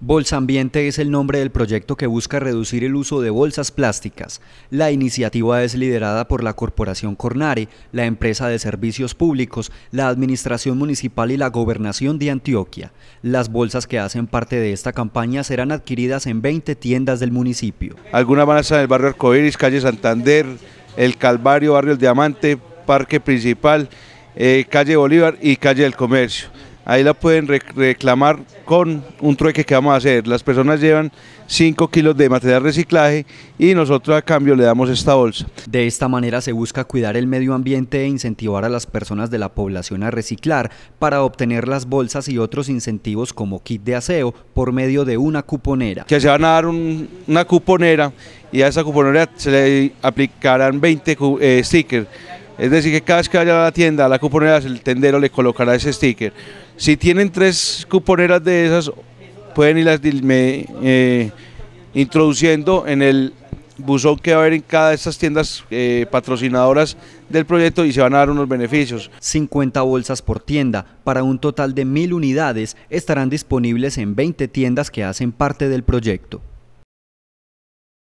Bolsa Ambiente es el nombre del proyecto que busca reducir el uso de bolsas plásticas. La iniciativa es liderada por la Corporación Cornare, la empresa de servicios públicos, la Administración Municipal y la Gobernación de Antioquia. Las bolsas que hacen parte de esta campaña serán adquiridas en 20 tiendas del municipio. Algunas van a estar en el barrio Arcoíris, calle Santander, El Calvario, barrio El Diamante, Parque Principal, eh, calle Bolívar y calle del Comercio ahí la pueden reclamar con un trueque que vamos a hacer. Las personas llevan 5 kilos de material reciclaje y nosotros a cambio le damos esta bolsa. De esta manera se busca cuidar el medio ambiente e incentivar a las personas de la población a reciclar para obtener las bolsas y otros incentivos como kit de aseo por medio de una cuponera. Que se van a dar una cuponera y a esa cuponera se le aplicarán 20 eh, stickers es decir, que cada vez que vaya a la tienda, a la cuponera, el tendero le colocará ese sticker. Si tienen tres cuponeras de esas, pueden irlas eh, introduciendo en el buzón que va a haber en cada de estas tiendas eh, patrocinadoras del proyecto y se van a dar unos beneficios. 50 bolsas por tienda, para un total de mil unidades, estarán disponibles en 20 tiendas que hacen parte del proyecto.